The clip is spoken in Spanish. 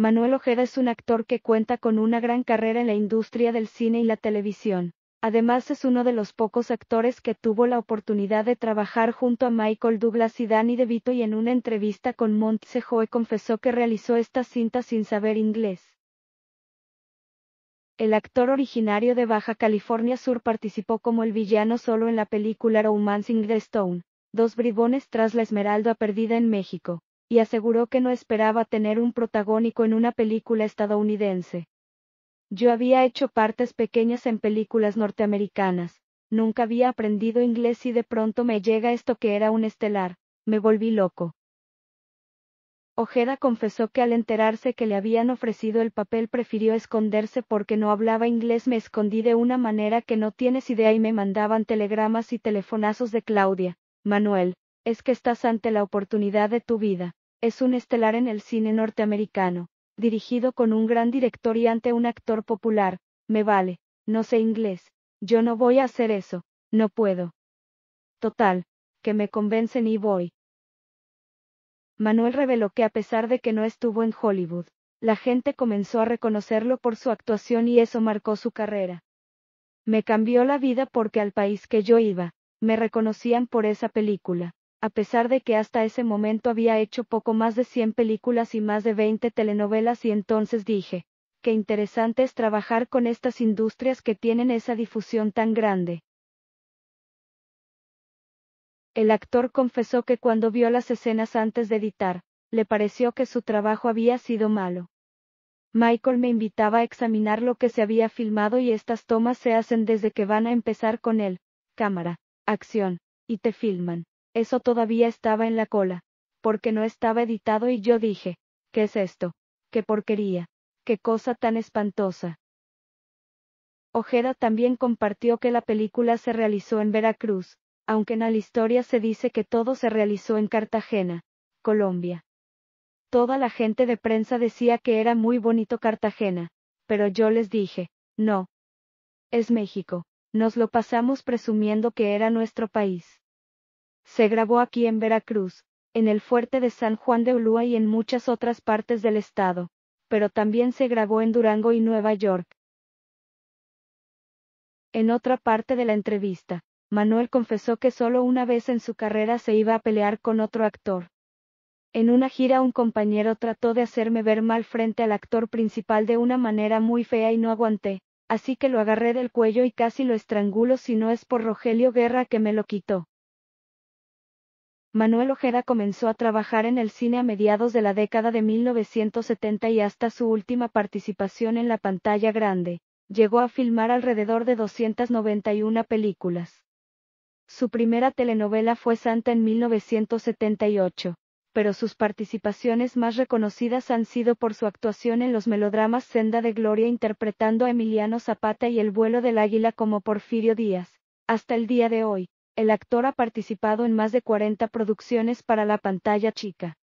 Manuel Ojeda es un actor que cuenta con una gran carrera en la industria del cine y la televisión. Además es uno de los pocos actores que tuvo la oportunidad de trabajar junto a Michael Douglas y Danny DeVito y en una entrevista con Montsejo confesó que realizó esta cinta sin saber inglés. El actor originario de Baja California Sur participó como el villano solo en la película Romancing the Stone, Dos bribones tras la Esmeralda perdida en México y aseguró que no esperaba tener un protagónico en una película estadounidense. Yo había hecho partes pequeñas en películas norteamericanas, nunca había aprendido inglés y de pronto me llega esto que era un estelar, me volví loco. Ojeda confesó que al enterarse que le habían ofrecido el papel prefirió esconderse porque no hablaba inglés. Me escondí de una manera que no tienes idea y me mandaban telegramas y telefonazos de Claudia. Manuel, es que estás ante la oportunidad de tu vida es un estelar en el cine norteamericano, dirigido con un gran director y ante un actor popular, me vale, no sé inglés, yo no voy a hacer eso, no puedo. Total, que me convencen y voy. Manuel reveló que a pesar de que no estuvo en Hollywood, la gente comenzó a reconocerlo por su actuación y eso marcó su carrera. Me cambió la vida porque al país que yo iba, me reconocían por esa película a pesar de que hasta ese momento había hecho poco más de 100 películas y más de 20 telenovelas y entonces dije, qué interesante es trabajar con estas industrias que tienen esa difusión tan grande. El actor confesó que cuando vio las escenas antes de editar, le pareció que su trabajo había sido malo. Michael me invitaba a examinar lo que se había filmado y estas tomas se hacen desde que van a empezar con él, cámara, acción, y te filman. Eso todavía estaba en la cola, porque no estaba editado y yo dije, ¿qué es esto? ¡Qué porquería! ¡Qué cosa tan espantosa! Ojeda también compartió que la película se realizó en Veracruz, aunque en la historia se dice que todo se realizó en Cartagena, Colombia. Toda la gente de prensa decía que era muy bonito Cartagena, pero yo les dije, no. Es México, nos lo pasamos presumiendo que era nuestro país. Se grabó aquí en Veracruz, en el fuerte de San Juan de Ulúa y en muchas otras partes del estado, pero también se grabó en Durango y Nueva York. En otra parte de la entrevista, Manuel confesó que solo una vez en su carrera se iba a pelear con otro actor. En una gira un compañero trató de hacerme ver mal frente al actor principal de una manera muy fea y no aguanté, así que lo agarré del cuello y casi lo estrangulo si no es por Rogelio Guerra que me lo quitó. Manuel Ojeda comenzó a trabajar en el cine a mediados de la década de 1970 y hasta su última participación en la pantalla grande, llegó a filmar alrededor de 291 películas. Su primera telenovela fue Santa en 1978, pero sus participaciones más reconocidas han sido por su actuación en los melodramas Senda de Gloria interpretando a Emiliano Zapata y El vuelo del águila como Porfirio Díaz, hasta el día de hoy el actor ha participado en más de 40 producciones para la pantalla chica.